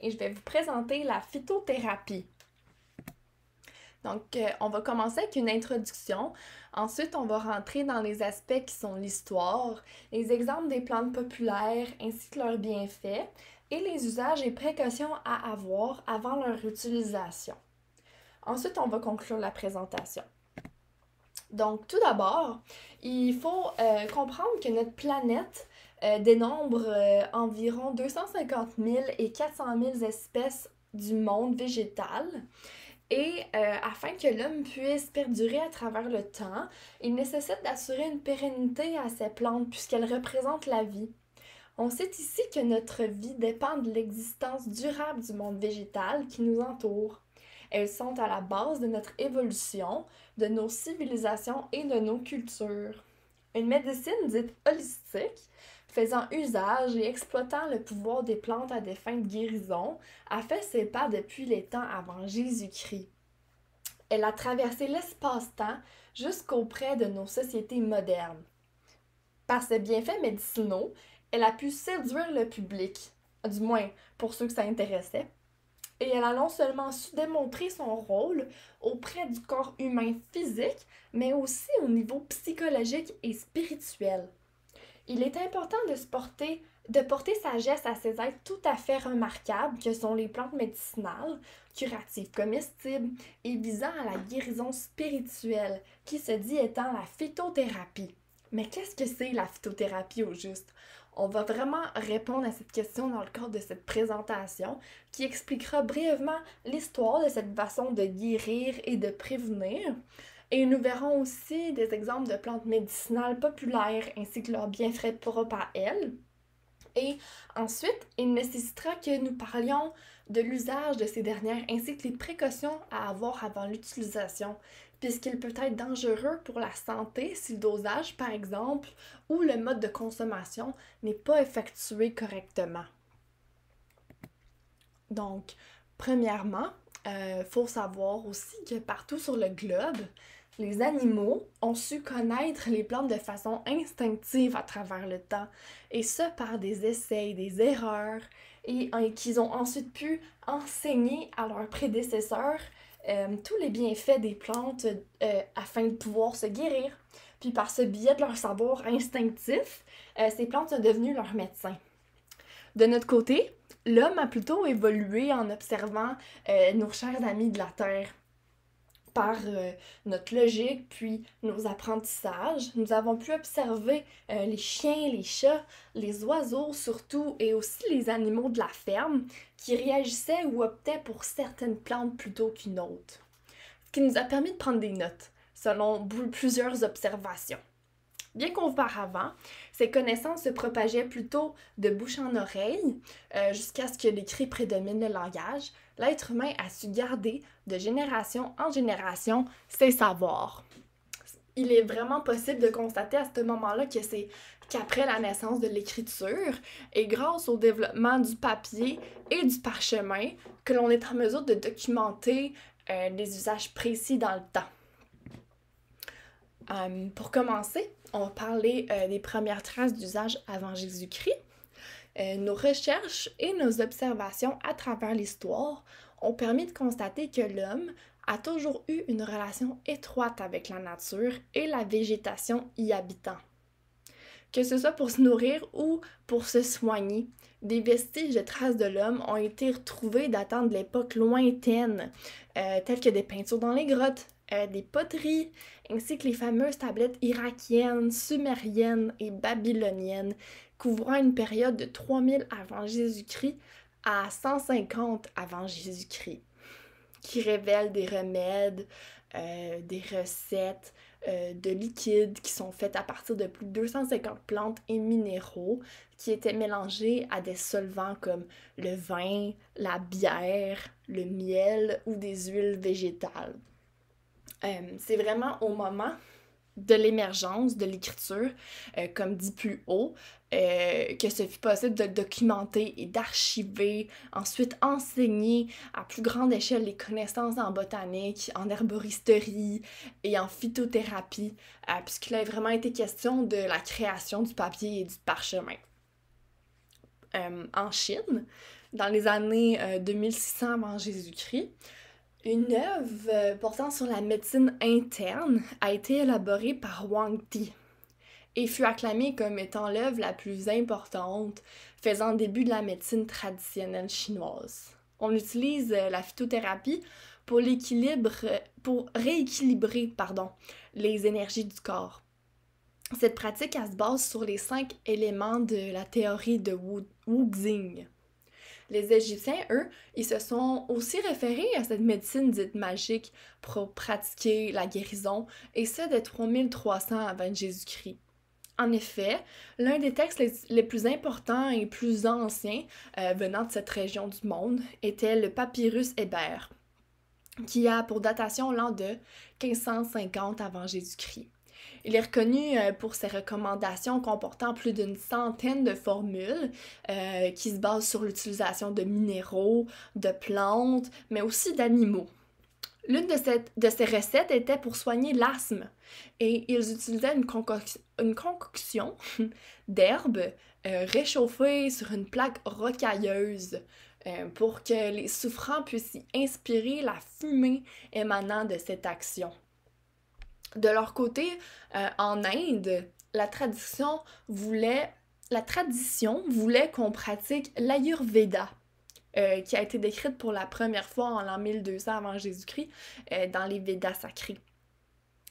et je vais vous présenter la phytothérapie. Donc, euh, on va commencer avec une introduction. Ensuite, on va rentrer dans les aspects qui sont l'histoire, les exemples des plantes populaires ainsi que leurs bienfaits et les usages et précautions à avoir avant leur utilisation. Ensuite, on va conclure la présentation. Donc, tout d'abord, il faut euh, comprendre que notre planète euh, dénombre euh, environ 250 000 et 400 000 espèces du monde végétal. Et euh, afin que l'homme puisse perdurer à travers le temps, il nécessite d'assurer une pérennité à ces plantes puisqu'elles représentent la vie. On sait ici que notre vie dépend de l'existence durable du monde végétal qui nous entoure. Elles sont à la base de notre évolution, de nos civilisations et de nos cultures. Une médecine dite holistique faisant usage et exploitant le pouvoir des plantes à des fins de guérison, a fait ses pas depuis les temps avant Jésus-Christ. Elle a traversé l'espace-temps jusqu'auprès de nos sociétés modernes. Par ses bienfaits médicinaux, elle a pu séduire le public, du moins pour ceux que ça intéressait, et elle a non seulement su démontrer son rôle auprès du corps humain physique, mais aussi au niveau psychologique et spirituel il est important de, porter, de porter sagesse à ces êtres tout à fait remarquables que sont les plantes médicinales, curatives comestibles et visant à la guérison spirituelle, qui se dit étant la phytothérapie. Mais qu'est-ce que c'est la phytothérapie au juste? On va vraiment répondre à cette question dans le cadre de cette présentation qui expliquera brièvement l'histoire de cette façon de guérir et de prévenir, et nous verrons aussi des exemples de plantes médicinales populaires ainsi que leurs bienfaits propres à elles. Et ensuite, il nécessitera que nous parlions de l'usage de ces dernières ainsi que les précautions à avoir avant l'utilisation, puisqu'il peut être dangereux pour la santé si le dosage, par exemple, ou le mode de consommation n'est pas effectué correctement. Donc, premièrement, il euh, faut savoir aussi que partout sur le globe, les animaux ont su connaître les plantes de façon instinctive à travers le temps, et ce par des essais, des erreurs, et hein, qu'ils ont ensuite pu enseigner à leurs prédécesseurs euh, tous les bienfaits des plantes euh, afin de pouvoir se guérir. Puis par ce biais de leur savoir instinctif, euh, ces plantes sont devenues leurs médecins. De notre côté, l'homme a plutôt évolué en observant nos chers amis de la Terre par euh, notre logique puis nos apprentissages. Nous avons pu observer euh, les chiens, les chats, les oiseaux surtout et aussi les animaux de la ferme qui réagissaient ou optaient pour certaines plantes plutôt qu'une autre. Ce qui nous a permis de prendre des notes selon plusieurs observations. Bien qu'auparavant, ces connaissances se propageaient plutôt de bouche en oreille euh, jusqu'à ce que l'écrit prédomine le langage. L'être humain a su garder de génération en génération ses savoirs. Il est vraiment possible de constater à ce moment-là que c'est qu'après la naissance de l'écriture et grâce au développement du papier et du parchemin que l'on est en mesure de documenter euh, des usages précis dans le temps. Euh, pour commencer, on va parler euh, des premières traces d'usage avant Jésus-Christ. Euh, nos recherches et nos observations à travers l'histoire ont permis de constater que l'homme a toujours eu une relation étroite avec la nature et la végétation y habitant. Que ce soit pour se nourrir ou pour se soigner, des vestiges de traces de l'homme ont été retrouvés datant de l'époque lointaine, euh, telles que des peintures dans les grottes, euh, des poteries, ainsi que les fameuses tablettes irakiennes, sumériennes et babyloniennes, couvrant une période de 3000 avant Jésus-Christ à 150 avant Jésus-Christ, qui révèlent des remèdes, euh, des recettes, euh, de liquides qui sont faites à partir de plus de 250 plantes et minéraux qui étaient mélangés à des solvants comme le vin, la bière, le miel ou des huiles végétales. Euh, c'est vraiment au moment de l'émergence de l'écriture, euh, comme dit plus haut, euh, que ce fut possible de documenter et d'archiver, ensuite enseigner à plus grande échelle les connaissances en botanique, en herboristerie et en phytothérapie, puisqu'il a vraiment été question de la création du papier et du parchemin. en Chine, dans les années 2600 avant Jésus-Christ, une œuvre euh, portant sur la médecine interne a été élaborée par Wang Ti et fut acclamée comme étant l'œuvre la plus importante faisant début de la médecine traditionnelle chinoise. On utilise euh, la phytothérapie pour l'équilibre pour rééquilibrer pardon, les énergies du corps. Cette pratique se base sur les cinq éléments de la théorie de Wu Xing. Les Égyptiens, eux, ils se sont aussi référés à cette médecine dite magique pour pratiquer la guérison, et ce de 3300 avant Jésus-Christ. En effet, l'un des textes les, plus importants et plus anciens euh, venant de cette région du monde était le papyrus Hébert, qui a pour datation l'an de 1550 avant Jésus-Christ. Il est reconnu euh, pour ses recommandations comportant plus d'une centaine de formules euh, qui se basent sur l'utilisation de minéraux, de plantes, mais aussi d'animaux. L'une de, ces recettes était pour soigner l'asthme et ils utilisaient une, concoction, d'herbes euh, réchauffées sur une plaque rocailleuse pour que les souffrants puissent y inspirer la fumée émanant de cette action. De leur côté, euh, en Inde, la tradition voulait la tradition voulait qu'on pratique l'Ayurveda, euh, qui a été décrite pour la première fois en l'an 1200 avant Jésus-Christ euh, dans les Védas sacrés.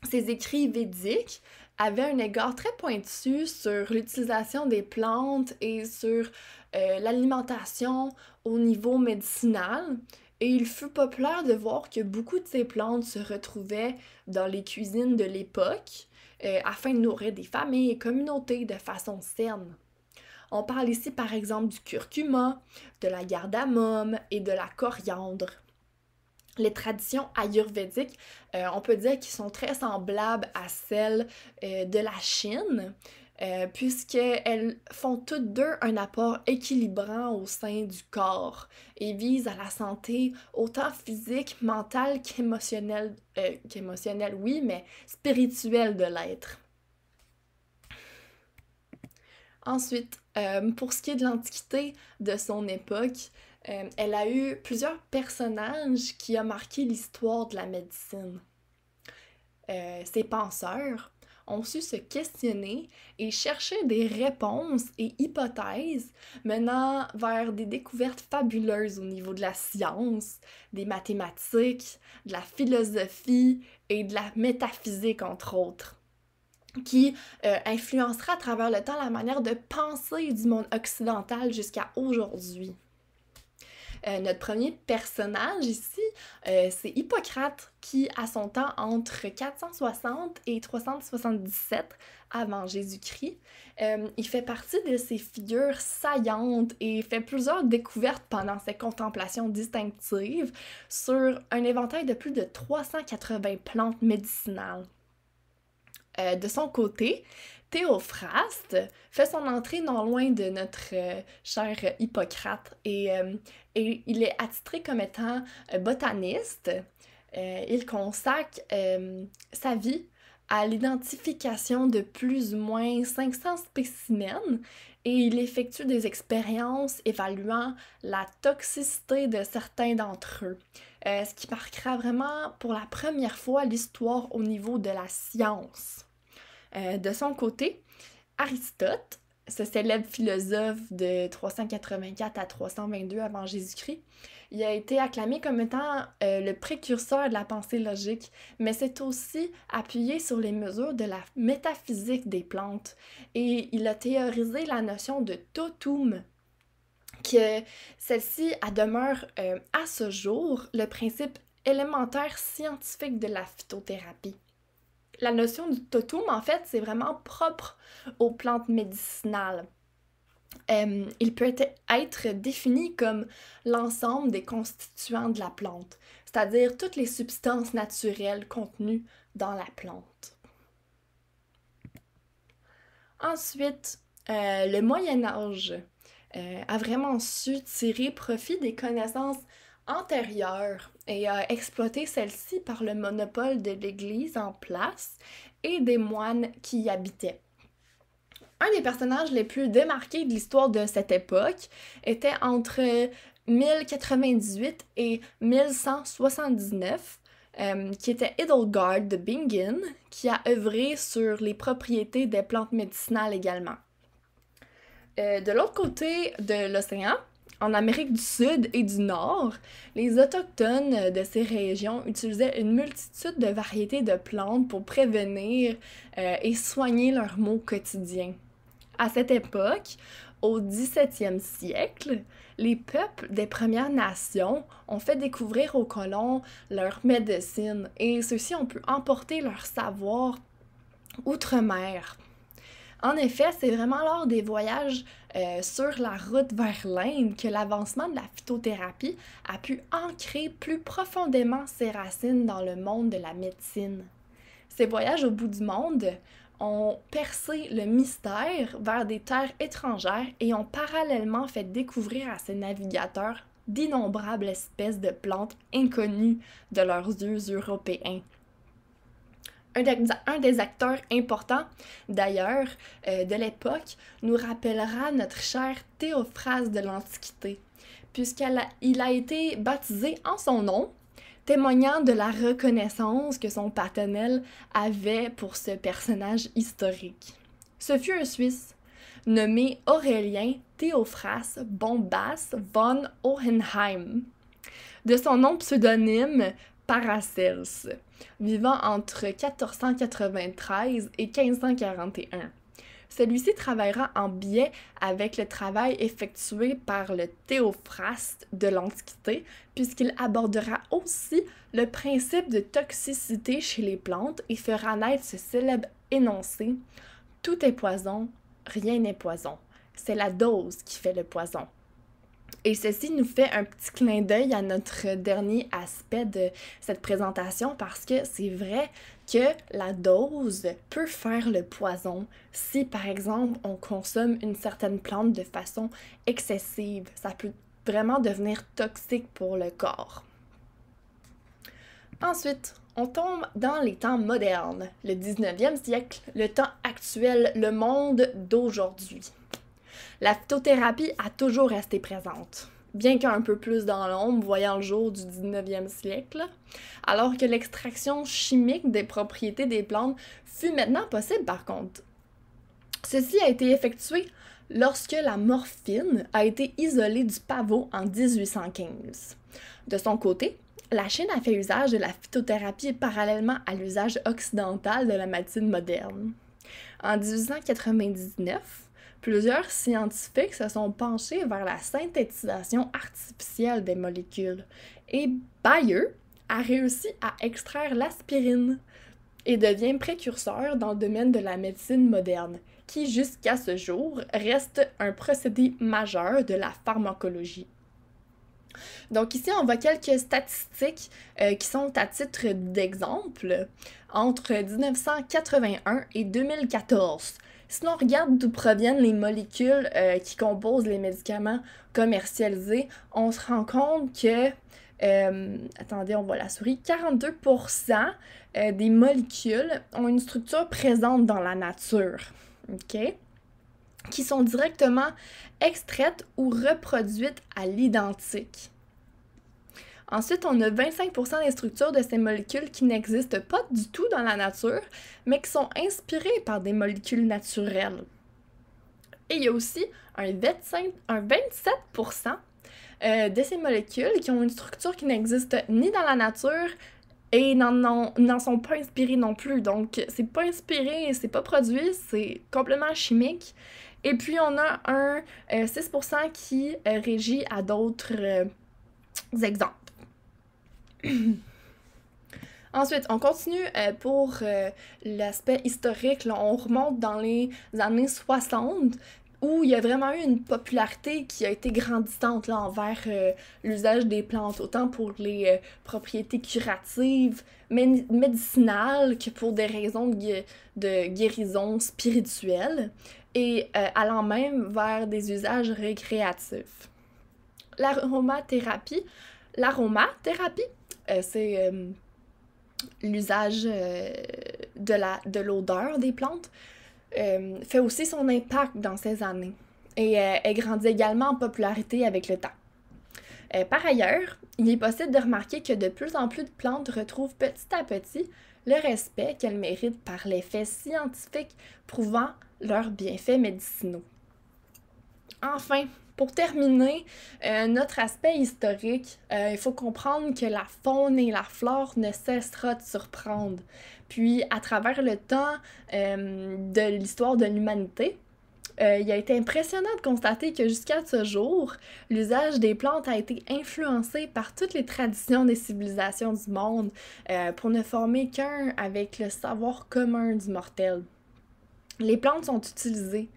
Ces écrits védiques avaient un égard très pointu sur l'utilisation des plantes et sur l'alimentation au niveau médicinal, et il fut populaire de voir que beaucoup de ces plantes se retrouvaient dans les cuisines de l'époque euh, afin de nourrir des familles et communautés de façon saine. On parle ici par exemple du curcuma, de la gardamome et de la coriandre. Les traditions ayurvédiques, euh, on peut dire qu'ils sont très semblables à celles euh, de la Chine, puisque euh, puisqu'elles font toutes deux un apport équilibrant au sein du corps et visent à la santé autant physique, mentale qu'émotionnelle, euh, qu'émotionnelle oui, mais spirituelle de l'être. Ensuite, euh, pour ce qui est de l'Antiquité de son époque, elle a eu plusieurs personnages qui ont marqué l'histoire de la médecine. ses penseurs, ont su se questionner et chercher des réponses et hypothèses menant vers des découvertes fabuleuses au niveau de la science, des mathématiques, de la philosophie et de la métaphysique, entre autres qui euh, influencera à travers le temps la manière de penser du monde occidental jusqu'à aujourd'hui. Euh, notre premier personnage ici, euh, c'est Hippocrate qui, à son temps, entre 460 et 377 avant Jésus-Christ, euh, il fait partie de ces figures saillantes et fait plusieurs découvertes pendant ses contemplations distinctives sur un éventail de plus de 380 plantes médicinales. de son côté, Théophraste fait son entrée non loin de notre euh, cher Hippocrate euh, et, il est attitré comme étant botaniste. Euh, il consacre sa vie à l'identification de plus ou moins 500 spécimens et il effectue des expériences évaluant la toxicité de certains d'entre eux, ce qui marquera vraiment pour la première fois l'histoire au niveau de la science. Euh, de son côté, Aristote, ce célèbre philosophe de 384 à 322 avant Jésus-Christ, il a été acclamé comme étant euh, le précurseur de la pensée logique, mais s'est aussi appuyé sur les mesures de la métaphysique des plantes et il a théorisé la notion de totum que celle-ci demeure euh, à ce jour le principe élémentaire scientifique de la phytothérapie la notion du totum, en fait, c'est vraiment propre aux plantes médicinales. Euh, il peut être défini comme l'ensemble des constituants de la plante, c'est-à-dire toutes les substances naturelles contenues dans la plante. Ensuite, euh, le Moyen Âge euh, a vraiment su tirer profit des connaissances antérieures et a exploité celle-ci par le monopole de l'Église en place et des moines qui y habitaient. Un des personnages les plus démarqués de l'histoire de cette époque était entre 1098 et 1179, euh, qui était Edelgard de Bingen, qui a œuvré sur les propriétés des plantes médicinales également. Euh, de l'autre côté de l'océan, en Amérique du Sud et du Nord, les Autochtones de ces régions utilisaient une multitude de variétés de plantes pour prévenir euh, et soigner leurs maux quotidiens. À cette époque, au 17e siècle, les peuples des Premières Nations ont fait découvrir aux colons leur médecine et ceux-ci ont pu emporter leur savoir outre-mer. En effet, c'est vraiment lors des voyages euh, sur la route vers l'Inde que l'avancement de la phytothérapie a pu ancrer plus profondément ses racines dans le monde de la médecine. Ces voyages au bout du monde ont percé le mystère vers des terres étrangères et ont parallèlement fait découvrir à ces navigateurs d'innombrables espèces de plantes inconnues de leurs yeux européens, un, des acteurs importants, d'ailleurs, euh, de l'époque, nous rappellera notre cher Théophrase de l'Antiquité, puisqu'il a, été baptisé en son nom, témoignant de la reconnaissance que son paternel avait pour ce personnage historique. Ce fut un Suisse, nommé Aurélien Théophrase Bombas von Hohenheim, de son nom pseudonyme Paracelse vivant entre 1493 et 1541. Celui-ci travaillera en biais avec le travail effectué par le théophraste de l'Antiquité, puisqu'il abordera aussi le principe de toxicité chez les plantes et fera naître ce célèbre énoncé Tout est poison, rien n'est poison. C'est la dose qui fait le poison. Et ceci nous fait un petit clin d'œil à notre dernier aspect de cette présentation parce que c'est vrai que la dose peut faire le poison si par exemple on consomme une certaine plante de façon excessive. Ça peut vraiment devenir toxique pour le corps. Ensuite, on tombe dans les temps modernes, le 19e siècle, le temps actuel, le monde d'aujourd'hui. La phytothérapie a toujours resté présente bien qu'un peu plus dans l'ombre, voyant le jour du 19e siècle, alors que l'extraction chimique des propriétés des plantes fut maintenant possible par contre. Ceci a été effectué lorsque la morphine a été isolée du pavot en 1815. De son côté, la Chine a fait usage de la phytothérapie parallèlement à l'usage occidental de la médecine moderne. En 1899, Plusieurs scientifiques se sont penchés vers la synthétisation artificielle des molécules et Bayer a réussi à extraire l'aspirine et devient précurseur dans le domaine de la médecine moderne, qui jusqu'à ce jour reste un procédé majeur de la pharmacologie. Donc ici, on voit quelques statistiques euh, qui sont à titre d'exemple. Entre 1981 et 2014, si l'on regarde d'où proviennent les molécules euh, qui composent les médicaments commercialisés, on se rend compte que, euh, attendez, on voit la souris, 42% euh, des molécules ont une structure présente dans la nature, OK? Qui sont directement extraites ou reproduites à l'identique. Ensuite, on a 25% des structures de ces molécules qui n'existent pas du tout dans la nature, mais qui sont inspirées par des molécules naturelles. Et il y a aussi un 27% euh, de ces molécules qui ont une structure qui n'existe ni dans la nature et n'en sont pas inspirées non plus. Donc, c'est pas inspiré, c'est pas produit, c'est complètement chimique. Et puis, on a un 6% euh, qui euh, régit à d'autres exemples. Ensuite, on continue euh, pour euh, l'aspect historique. on remonte dans les années 60 où il y a vraiment eu une popularité qui a été grandissante là, envers euh, l'usage des plantes, autant pour les propriétés curatives, médicinales, que pour des raisons de, de guérison spirituelle, et allant même vers des usages récréatifs. L'aromathérapie, l'aromathérapie euh, c'est euh, l'usage euh, de, l'odeur des plantes fait aussi son impact dans ces années et elle grandit également en popularité avec le temps. par ailleurs, il est possible de remarquer que de plus en plus de plantes retrouvent petit à petit le respect qu'elles méritent par les faits scientifiques prouvant leurs bienfaits médicinaux. Enfin, pour terminer, euh, notre aspect historique, euh, il faut comprendre que la faune et la flore ne cessera de surprendre. Puis, à travers le temps euh, de l'histoire de l'humanité, il a été impressionnant de constater que jusqu'à ce jour, l'usage des plantes a été influencé par toutes les traditions des civilisations du monde pour ne former qu'un avec le savoir commun du mortel. Les plantes sont utilisées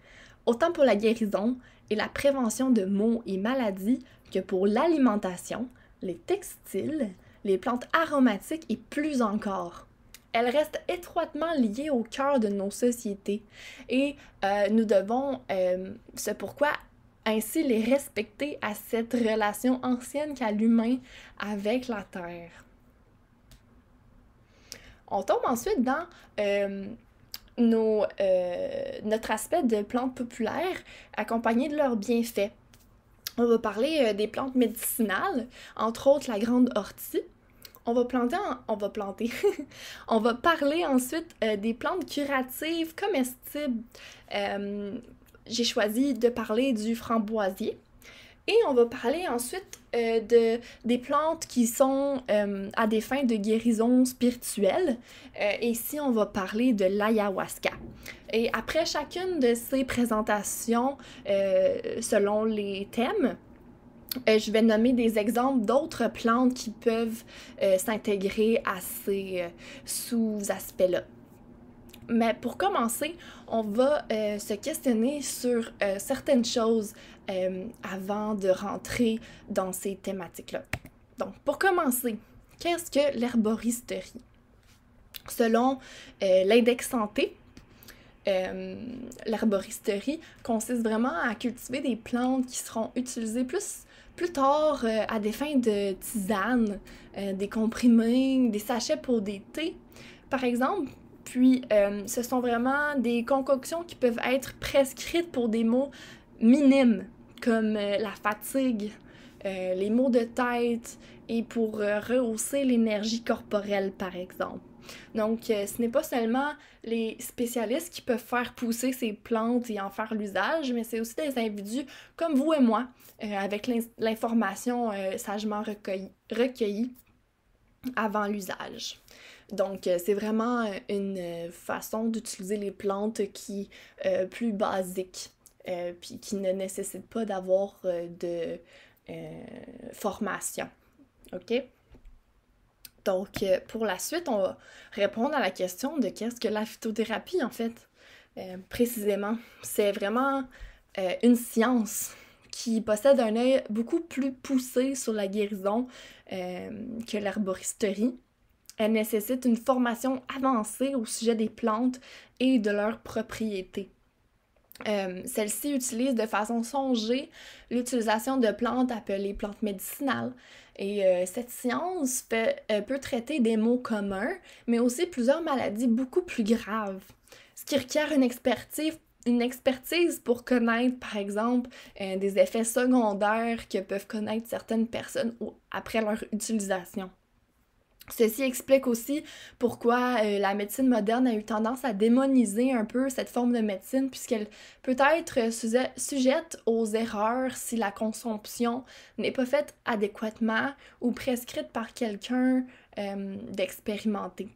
autant pour la guérison et la prévention de maux et maladies que pour l'alimentation, les textiles, les plantes aromatiques et plus encore. Elles restent étroitement liées au cœur de nos sociétés et euh, nous devons, euh, ce pourquoi, ainsi les respecter à cette relation ancienne qu'a l'humain avec la Terre. On tombe ensuite dans euh, nos, euh, notre aspect de plantes populaires accompagnées de leurs bienfaits. On va parler euh, des plantes médicinales, entre autres la grande ortie. On va planter, on va planter. on va parler ensuite euh, des plantes curatives comestibles. J'ai choisi de parler du framboisier. Et on va parler ensuite euh, de, des plantes qui sont euh, à des fins de guérison spirituelle. Euh, et ici, on va parler de l'ayahuasca. Et après chacune de ces présentations, selon les thèmes, je vais nommer des exemples d'autres plantes qui peuvent s'intégrer à ces sous-aspects-là. Mais pour commencer, on va se questionner sur certaines choses euh, avant de rentrer dans ces thématiques-là. Donc, pour commencer, qu'est-ce que l'herboristerie? Selon euh, l'index santé, euh, l'herboristerie consiste vraiment à cultiver des plantes qui seront utilisées plus, plus tard à des fins de tisane, des comprimés, des sachets pour des thés, par exemple. Puis, ce sont vraiment des concoctions qui peuvent être prescrites pour des maux minimes comme euh, la fatigue, euh, les maux de tête et pour euh, rehausser l'énergie corporelle, par exemple. Donc, ce n'est pas seulement les spécialistes qui peuvent faire pousser ces plantes et en faire l'usage, mais c'est aussi des individus comme vous et moi, avec l'information sagement recueillie, recueillie avant l'usage. Donc, c'est vraiment une façon d'utiliser les plantes qui est plus basique. Euh, puis qui ne nécessite pas d'avoir euh, de euh, formation. OK? Donc, pour la suite, on va répondre à la question de qu'est-ce que la phytothérapie, en fait, précisément. C'est vraiment une science qui possède un œil beaucoup plus poussé sur la guérison que l'arboristerie. Elle nécessite une formation avancée au sujet des plantes et de leurs propriétés. Euh, celle-ci utilise de façon songée l'utilisation de plantes appelées plantes médicinales. Et euh, cette science euh, peut, traiter des maux communs, mais aussi plusieurs maladies beaucoup plus graves, ce qui requiert une expertise pour connaître, par exemple, des effets secondaires que peuvent connaître certaines personnes après leur utilisation. Ceci explique aussi pourquoi euh, la médecine moderne a eu tendance à démoniser un peu cette forme de médecine, puisqu'elle peut être sujette aux erreurs si la consomption n'est pas faite adéquatement ou prescrite par quelqu'un euh, d'expérimenté.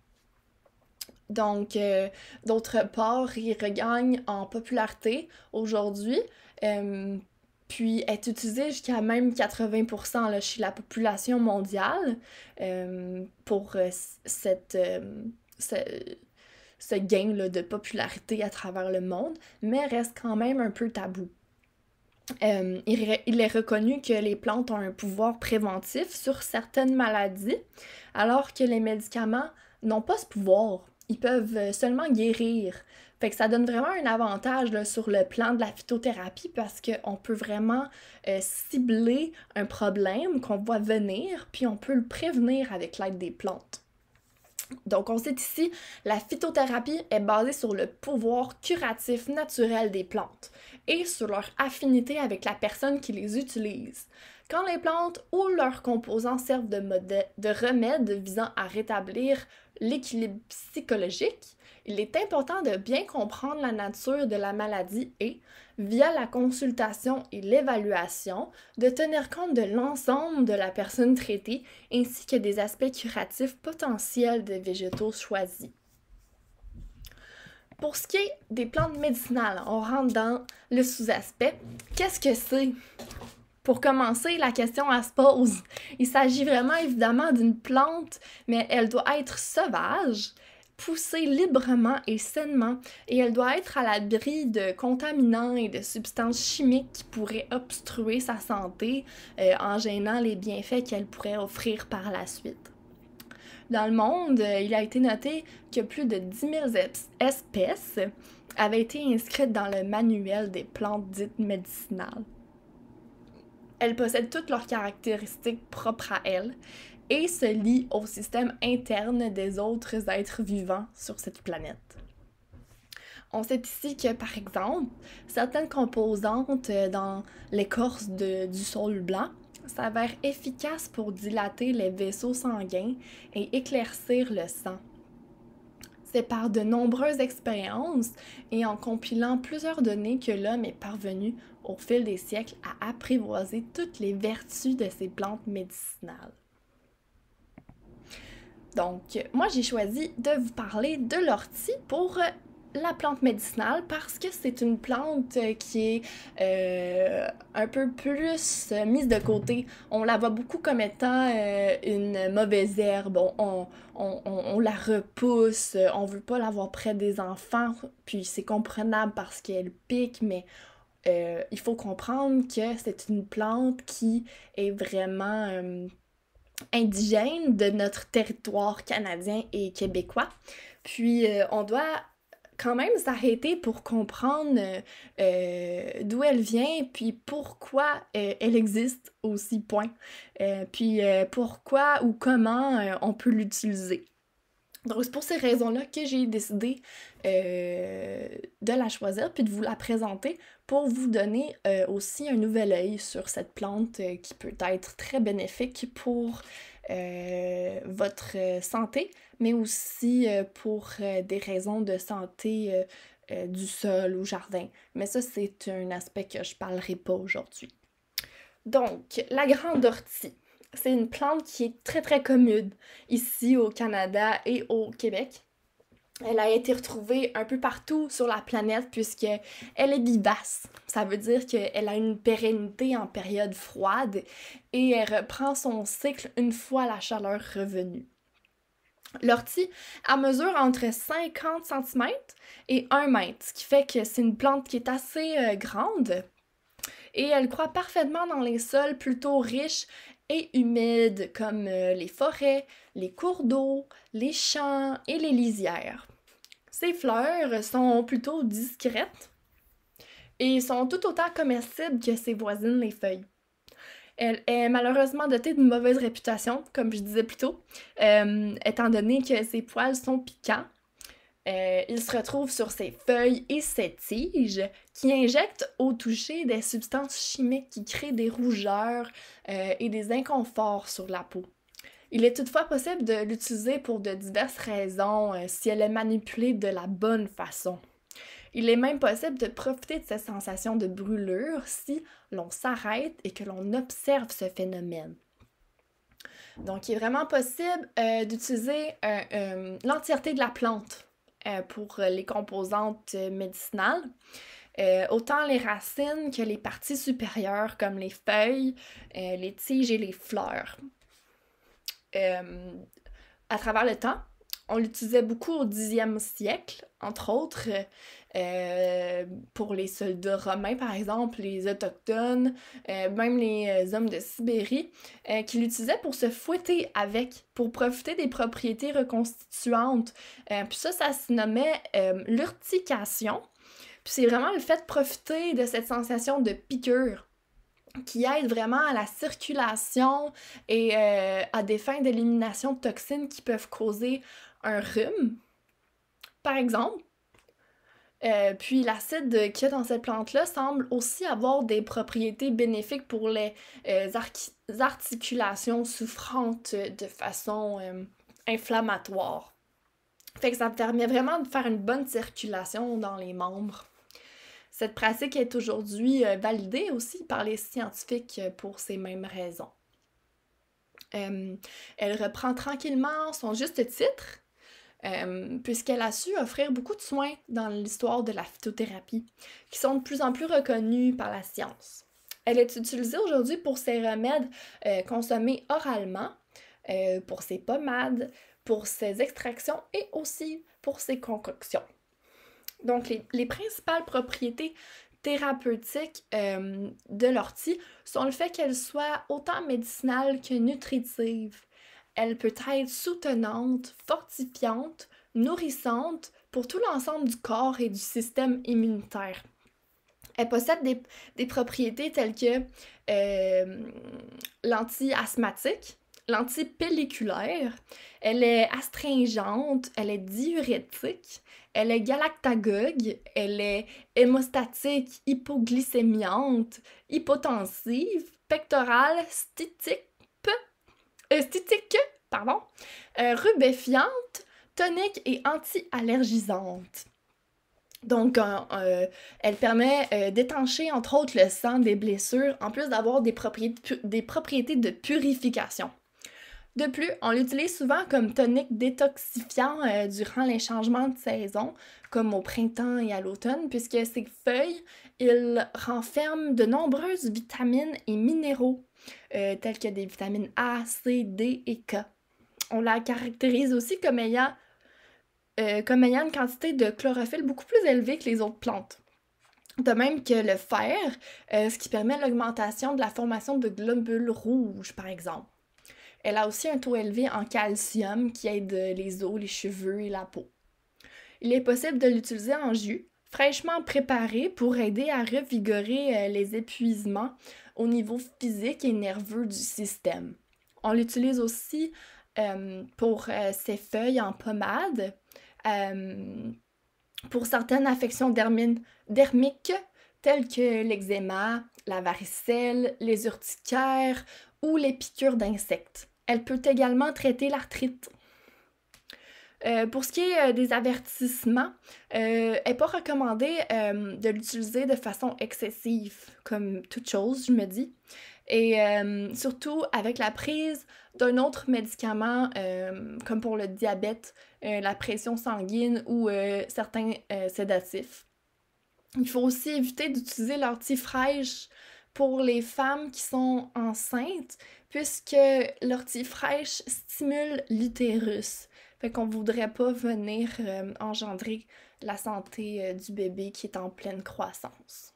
Donc, euh, d'autre part, il regagne en popularité aujourd'hui puis est utilisé jusqu'à même 80% chez la population mondiale euh, pour euh, euh, ce, gain de popularité à travers le monde, mais reste quand même un peu tabou. il, est reconnu que les plantes ont un pouvoir préventif sur certaines maladies, alors que les médicaments n'ont pas ce pouvoir. Ils peuvent seulement guérir. Fait que ça donne vraiment un avantage sur le plan de la phytothérapie parce qu'on peut vraiment euh, cibler un problème qu'on voit venir, puis on peut le prévenir avec l'aide des plantes. Donc, on sait ici, la phytothérapie est basée sur le pouvoir curatif naturel des plantes et sur leur affinité avec la personne qui les utilise. Quand les plantes ou leurs composants servent de, de remède visant à rétablir l'équilibre psychologique, il est important de bien comprendre la nature de la maladie et, via la consultation et l'évaluation, de tenir compte de l'ensemble de la personne traitée ainsi que des aspects curatifs potentiels des végétaux choisis. Pour ce qui est des plantes médicinales, on rentre dans le sous-aspect. Qu'est-ce que c'est? Pour commencer, la question à se pose. Il s'agit vraiment évidemment d'une plante, mais elle doit être sauvage pousser librement et sainement et elle doit être à l'abri de contaminants et de substances chimiques qui pourraient obstruer sa santé euh, en gênant les bienfaits qu'elle pourrait offrir par la suite. Dans le monde, euh, il a été noté que plus de 10 000 espèces avaient été inscrites dans le manuel des plantes dites médicinales. Elles possèdent toutes leurs caractéristiques propres à elles et se lie au système interne des autres êtres vivants sur cette planète. On sait ici que, par exemple, certaines composantes euh, dans l'écorce du sol blanc s'avèrent efficaces pour dilater les vaisseaux sanguins et éclaircir le sang. C'est par de nombreuses expériences et en compilant plusieurs données que l'homme est parvenu au fil des siècles à apprivoiser toutes les vertus de ces plantes médicinales. Donc, moi, j'ai choisi de vous parler de l'ortie pour euh, la plante médicinale parce que c'est une plante euh, qui est euh, un peu plus mise de côté. On la voit beaucoup comme étant une mauvaise herbe. On, on, la repousse, on veut pas l'avoir près des enfants. Puis c'est comprenable parce qu'elle pique, mais il faut comprendre que c'est une plante qui est vraiment indigènes de notre territoire canadien et québécois. Puis euh, on doit quand même s'arrêter pour comprendre euh, euh, d'où elle vient, puis pourquoi elle existe aussi, point. puis pourquoi ou comment on peut l'utiliser. Donc c'est pour ces raisons-là que j'ai décidé de la choisir, puis de vous la présenter pour vous donner euh, aussi un nouvel œil sur cette plante euh, qui peut être très bénéfique pour euh, votre santé, mais aussi pour des raisons de santé du sol ou jardin. Mais ça, c'est un aspect que je ne parlerai pas aujourd'hui. Donc, la grande ortie. C'est une plante qui est très très commune ici au Canada et au Québec. Elle a été retrouvée un peu partout sur la planète puisque elle est vivace. Ça veut dire qu'elle a une pérennité en période froide et elle reprend son cycle une fois la chaleur revenue. L'ortie, a mesure entre 50 cm et 1 mètre, ce qui fait que c'est une plante qui est assez euh, grande et elle croît parfaitement dans les sols plutôt riches et humides comme euh, les forêts, les cours d'eau, les champs et les lisières. Ces fleurs sont plutôt discrètes et sont tout autant comestibles que ses voisines les feuilles. Elle est malheureusement dotée d'une mauvaise réputation, comme je disais plus tôt, euh, étant donné que ses poils sont piquants euh, il se retrouve sur ses feuilles et ses tiges qui injectent au toucher des substances chimiques qui créent des rougeurs euh, et des inconforts sur la peau. Il est toutefois possible de l'utiliser pour de diverses raisons euh, si elle est manipulée de la bonne façon. Il est même possible de profiter de cette sensation de brûlure si l'on s'arrête et que l'on observe ce phénomène. Donc, il est vraiment possible d'utiliser l'entièreté de la plante euh, pour euh, les composantes euh, médicinales. autant les racines que les parties supérieures comme les feuilles, les tiges et les fleurs. à travers le temps, on l'utilisait beaucoup au 10e siècle, entre autres, euh, pour les soldats romains, par exemple, les autochtones, euh, même les euh, hommes de Sibérie, qui l'utilisaient pour se fouetter avec, pour profiter des propriétés reconstituantes. puis ça, ça se nommait l'urtication. Puis c'est vraiment le fait de profiter de cette sensation de piqûre qui aide vraiment à la circulation et à des fins d'élimination de toxines qui peuvent causer un rhume, par exemple. Euh, puis l'acide qu'il y a dans cette plante-là semble aussi avoir des propriétés bénéfiques pour les euh, articulations souffrantes de façon euh, inflammatoire. ça permet vraiment de faire une bonne circulation dans les membres. Cette pratique est aujourd'hui validée aussi par les scientifiques pour ces mêmes raisons. elle reprend tranquillement son juste titre, euh, puisqu'elle a su offrir beaucoup de soins dans l'histoire de la phytothérapie, qui sont de plus en plus reconnus par la science. Elle est utilisée aujourd'hui pour ses remèdes euh, consommés oralement, euh, pour ses pommades, pour ses extractions et aussi pour ses concoctions. Donc les principales propriétés thérapeutiques de l'ortie sont le fait qu'elle soit autant médicinale que nutritive elle peut être soutenante, fortifiante, nourrissante pour tout l'ensemble du corps et du système immunitaire. Elle possède des, propriétés telles que euh, l'anti-asthmatique, l'anti-pelliculaire, elle est astringente, elle est diurétique, elle est galactagogue, elle est hémostatique, hypoglycémiante, hypotensive, pectorale, stitique esthétique, pardon, euh, rubéfiante, tonique et anti-allergisante. Donc, euh, euh, elle permet d'étancher entre autres le sang des blessures, en plus d'avoir des, propriétés, de purification. De plus, on l'utilise souvent comme tonique détoxifiant durant les changements de saison, comme au printemps et à l'automne, puisque ses feuilles, il renferment de nombreuses vitamines et minéraux euh, tels telles que des vitamines A, C, D et K. On la caractérise aussi comme ayant, euh, comme une quantité de chlorophylle beaucoup plus élevée que les autres plantes. De même que le fer, euh, ce qui permet l'augmentation de la formation de globules rouges, par exemple. Elle a aussi un taux élevé en calcium qui aide les os, les cheveux et la peau. Il est possible de l'utiliser en jus, fraîchement préparé pour aider à revigorer euh, les épuisements au niveau physique et nerveux du système. On l'utilise aussi euh, pour euh, ses feuilles en pommade, pour certaines affections dermiques telles que l'eczéma, la varicelle, les urticaires ou les piqûres d'insectes. Elle peut également traiter l'arthrite. Euh, pour ce qui est euh, des avertissements, euh, n'est pas recommandé euh, de l'utiliser de façon excessive, comme toute chose, je me dis. Et surtout avec la prise d'un autre médicament, comme pour le diabète, la pression sanguine ou certains sédatifs. Il faut aussi éviter d'utiliser l'ortie fraîche pour les femmes qui sont enceintes, puisque l'ortie fraîche stimule l'utérus. Fait qu'on voudrait pas venir euh, engendrer la santé euh, du bébé qui est en pleine croissance.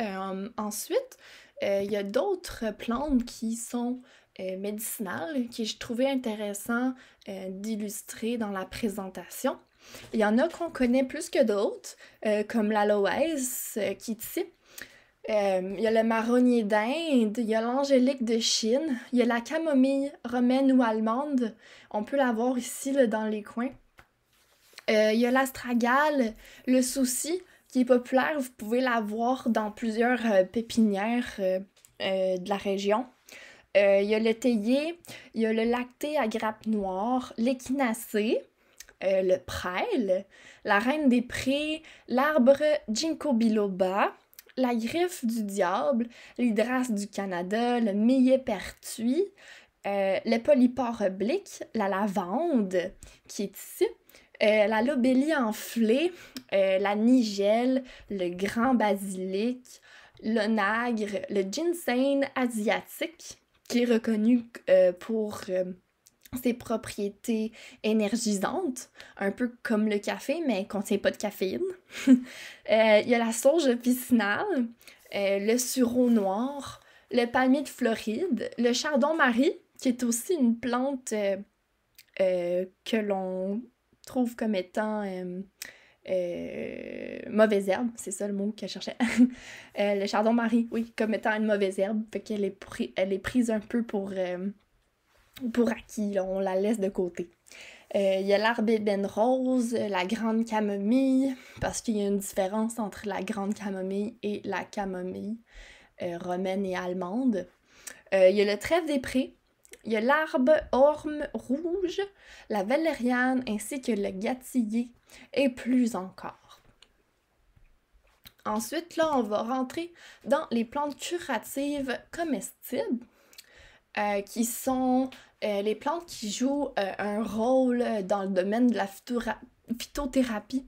Euh, ensuite, il y a d'autres plantes qui sont médicinales, que je trouvais intéressant d'illustrer dans la présentation. Il y en a qu'on connaît plus que d'autres, comme l'aloès qui type euh, il y a le marronnier d'Inde, il y a l'angélique de Chine, il y a la camomille romaine ou allemande. On peut la voir ici dans les coins. Euh, il y a l'astragale, le souci qui est populaire. Vous pouvez l'avoir dans plusieurs euh, pépinières de la région. Il y a le théier, il y a le lacté à grappe noire, l'équinacée. le prêle, la reine des prés, l'arbre ginkgo biloba, la griffe du diable, l'hydras du Canada, le millet pertuis, euh, le polypore oblique, la lavande qui est ici, euh, la lobélie enflée, euh, la nigelle, le grand basilic, l'onagre, le ginseng asiatique, qui est reconnu pour ses propriétés énergisantes, un peu comme le café, mais ne contient pas de caféine. Euh, il y a la sauge officinale, euh, le sureau noir, le palmier de Floride, le chardon-marie, qui est aussi une plante euh, que l'on trouve comme étant mauvaise herbe, c'est ça le mot que je cherchais. le chardon-marie, oui, comme étant une mauvaise herbe, fait qu'elle est, elle est prise un peu pour pour acquis, là, on la laisse de côté. Euh, il y a l'arbre ébène rose, la grande camomille, parce qu'il y a une différence entre la grande camomille et la camomille euh, romaine et allemande. Euh, il y a le trèfle des prés, il y a l'arbre orme rouge, la valériane ainsi que le gâtillier et plus encore. Ensuite, là, on va rentrer dans les plantes curatives comestibles. Euh, qui sont euh, les plantes qui jouent euh, un rôle dans le domaine de la phytothérapie,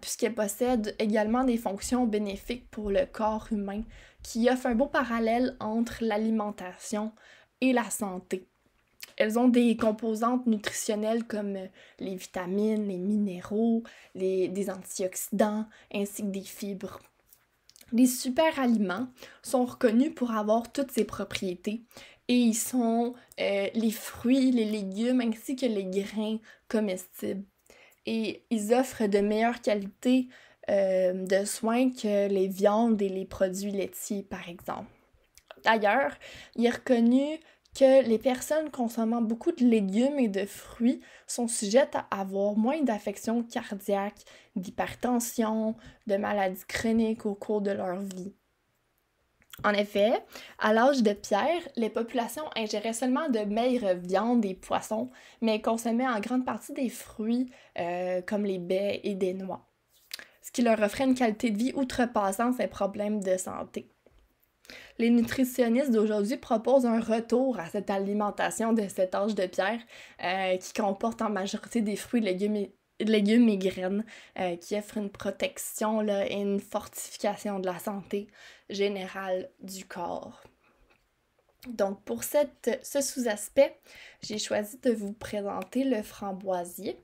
puisqu'elles possèdent également des fonctions bénéfiques pour le corps humain, qui offrent un beau parallèle entre l'alimentation et la santé. Elles ont des composantes nutritionnelles comme les vitamines, les minéraux, les, des antioxydants, ainsi que des fibres. Les super aliments sont reconnus pour avoir toutes ces propriétés et ils sont euh, les fruits, les légumes ainsi que les grains comestibles. Et ils offrent de meilleures qualités euh, de soins que les viandes et les produits laitiers, par exemple. D'ailleurs, il est reconnu que les personnes consommant beaucoup de légumes et de fruits sont sujettes à avoir moins d'affections cardiaques, d'hypertension, de maladies chroniques au cours de leur vie. En effet, à l'âge de Pierre, les populations ingéraient seulement de meilleures viandes et poissons, mais consommaient en grande partie des fruits euh, comme les baies et des noix, ce qui leur offrait une qualité de vie outrepassant ces problèmes de santé. Les nutritionnistes d'aujourd'hui proposent un retour à cette alimentation de cet âge de pierre euh, qui comporte en majorité des fruits, légumes et, légumes et graines euh, qui offrent une protection là, et une fortification de la santé générale du corps. Donc pour cette, ce sous-aspect, j'ai choisi de vous présenter le framboisier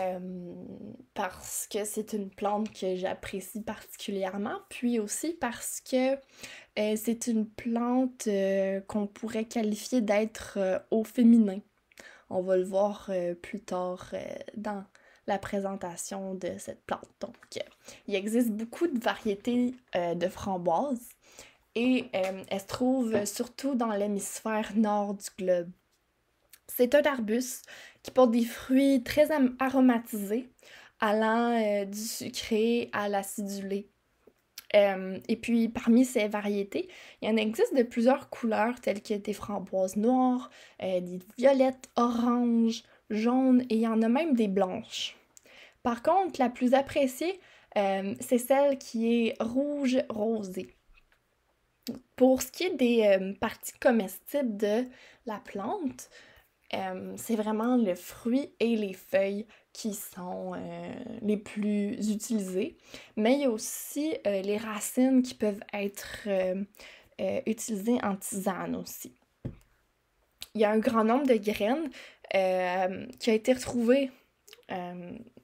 euh, parce que c'est une plante que j'apprécie particulièrement, puis aussi parce que euh, c'est une plante qu'on pourrait qualifier d'être au féminin. On va le voir euh, plus tard euh, dans la présentation de cette plante. Donc, euh, il existe beaucoup de variétés de framboises et elle se trouve surtout dans l'hémisphère nord du globe. C'est un arbuste qui porte des fruits très aromatisés, allant du sucré à l'acidulé. Euh, et puis parmi ces variétés, il y en existe de plusieurs couleurs telles que des framboises noires, euh, des violettes, oranges, jaunes et il y en a même des blanches. Par contre, la plus appréciée, euh, c'est celle qui est rouge rosée. Pour ce qui est des parties comestibles de la plante, euh, c'est vraiment le fruit et les feuilles qui sont euh, les plus utilisés, Mais il y a aussi euh, les racines qui peuvent être utilisées en tisane aussi. Il y a un grand nombre de graines qui a été retrouvées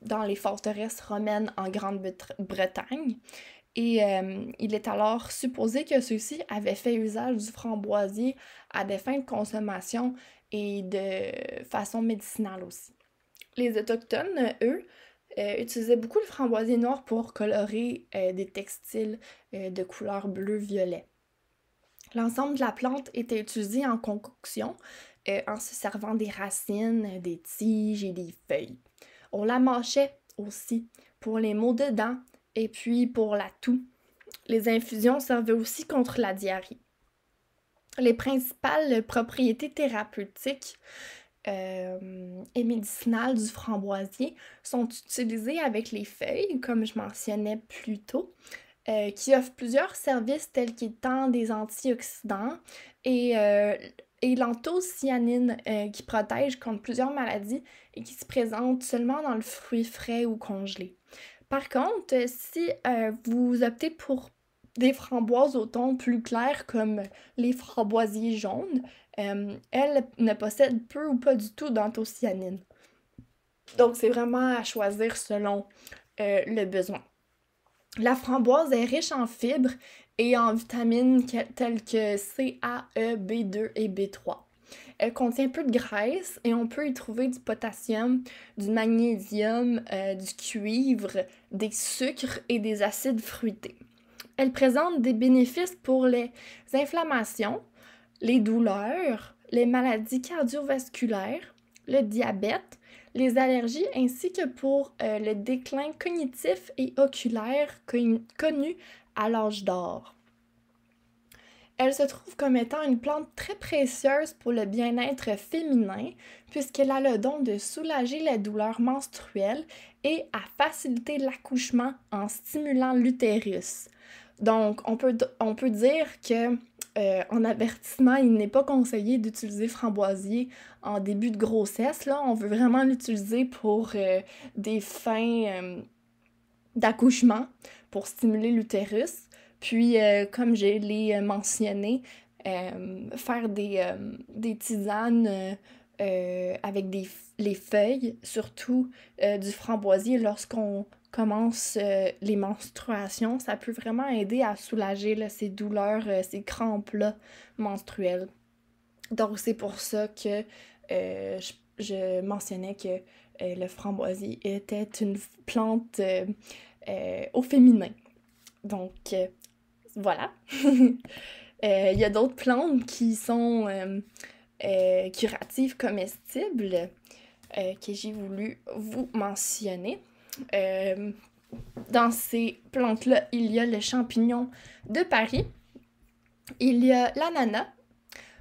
dans les forteresses romaines en Grande-Bretagne. Et il est alors supposé que ceux-ci avaient fait usage du framboisier à des fins de consommation et de façon médicinale aussi. Les Autochtones, eux, euh, utilisaient beaucoup le framboisier noir pour colorer euh, des textiles euh, de couleur bleu-violet. L'ensemble de la plante était utilisé en concoction en se servant des racines, des tiges et des feuilles. On la mâchait aussi pour les maux de dents et puis pour la toux. Les infusions servaient aussi contre la diarrhée les principales propriétés thérapeutiques euh, et médicinales du framboisier sont utilisées avec les feuilles, comme je mentionnais plus tôt, euh, qui offrent plusieurs services tels qu'étant des antioxydants et, euh, et l'anthocyanine qui protège contre plusieurs maladies et qui se présente seulement dans le fruit frais ou congelé. Par contre, si vous optez pour des framboises au ton plus clair comme les framboisiers jaunes, euh, elles ne possèdent peu ou pas du tout d'anthocyanine. Donc c'est vraiment à choisir selon euh, le besoin. La framboise est riche en fibres et en vitamines telles que C, A, E, B2 et B3. Elle contient peu de graisse et on peut y trouver du potassium, du magnésium, euh, du cuivre, des sucres et des acides fruités. Elle présente des bénéfices pour les inflammations, les douleurs, les maladies cardiovasculaires, le diabète, les allergies ainsi que pour euh, le déclin cognitif et oculaire connu, connu à l'âge d'or. Elle se trouve comme étant une plante très précieuse pour le bien-être féminin, puisqu'elle a le don de soulager les douleurs menstruelles et à faciliter l'accouchement en stimulant l'utérus. Donc, on peut, on peut dire que euh, en avertissement, il n'est pas conseillé d'utiliser framboisier en début de grossesse. Là, on veut vraiment l'utiliser pour euh, des fins euh, d'accouchement, pour stimuler l'utérus. Puis, comme je l'ai mentionné, faire des, tisanes avec des, les feuilles, surtout du framboisier, lorsqu'on commence euh, les menstruations, ça peut vraiment aider à soulager ces douleurs, euh, ces crampes-là menstruelles. Donc c'est pour ça que euh, je, je, mentionnais que le framboisier était une plante au féminin. Donc voilà. Il y a d'autres plantes qui sont curatives comestibles que j'ai voulu vous mentionner. Euh, dans ces plantes-là, il y a le champignon de Paris, il y a l'ananas,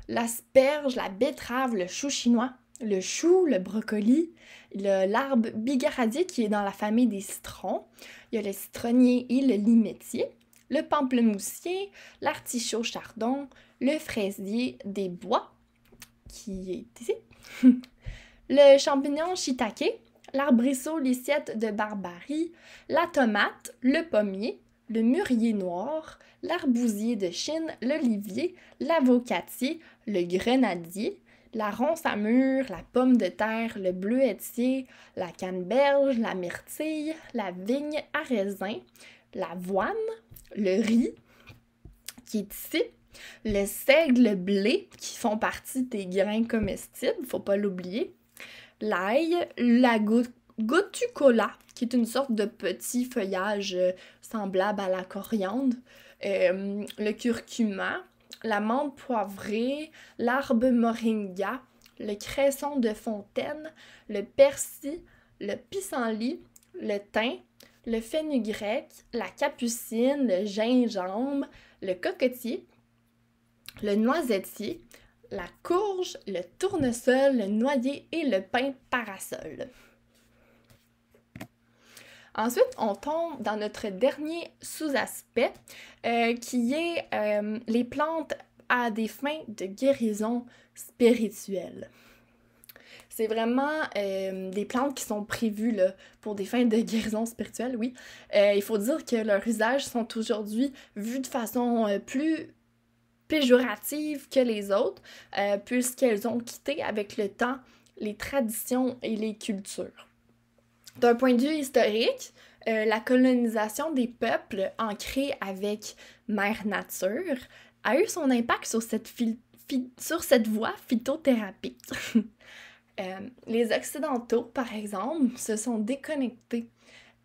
l'asperge, la betterave, le chou chinois, le chou, le brocoli, l'arbre bigaradier qui est dans la famille des citrons, il y a le citronnier et le limetier, le pamplemoussier, l'artichaut chardon, le fraisier des bois, qui est ici, le champignon shiitake, l'arbrisseau liciette de Barbarie, la tomate, le pommier, le mûrier noir, l'arbousier de Chine, l'olivier, l'avocatier, le grenadier, la ronce à mûre, la pomme de terre, le bleuetier, la canneberge, la myrtille, la vigne à raisin, l'avoine, le riz qui est ici, le seigle, blé qui font partie des grains comestibles, faut pas l'oublier, l'ail, la gotucola, qui est une sorte de petit feuillage euh, semblable à la coriandre, euh, le curcuma, la l'amande poivrée, l'arbre moringa, le cresson de fontaine, le persil, le pissenlit, le thym, le fenugrec, la capucine, le gingembre, le cocotier, le noisetier, la courge, le tournesol, le noyer et le pain parasol. Ensuite, on tombe dans notre dernier sous-aspect euh, qui est euh, les plantes à des fins de guérison spirituelle. C'est vraiment euh, des plantes qui sont prévues pour des fins de guérison spirituelle, oui. il faut dire que leurs usages sont aujourd'hui vus de façon plus péjoratives que les autres, euh, puisqu'elles ont quitté avec le temps les traditions et les cultures. D'un point de vue historique, euh, la colonisation des peuples ancrés avec Mère Nature a eu son impact sur cette, sur cette voie phytothérapie. Euh, les Occidentaux, par exemple, se sont déconnectés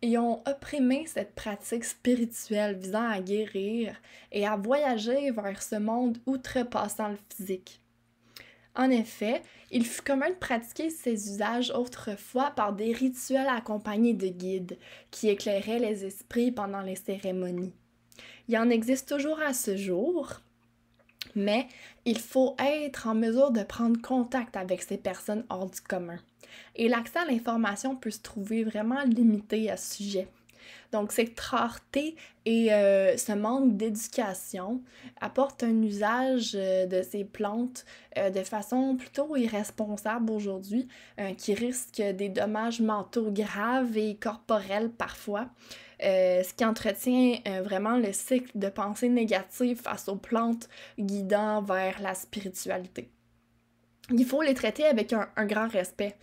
et ont opprimé cette pratique spirituelle visant à guérir et à voyager vers ce monde outrepassant le physique. En effet, il fut commun de pratiquer ces usages autrefois par des rituels accompagnés de guides qui éclairaient les esprits pendant les cérémonies. Il en existe toujours à ce jour, mais il faut être en mesure de prendre contact avec ces personnes hors du commun. Et l'accès à l'information peut se trouver vraiment limité à ce sujet. Donc, cette rareté et euh, ce manque d'éducation apportent un usage euh, de ces plantes euh, de façon plutôt irresponsable aujourd'hui, qui risque des dommages mentaux graves et corporels parfois, ce qui entretient vraiment le cycle de pensée négative face aux plantes guidant vers la spiritualité il faut les traiter avec un, grand respect.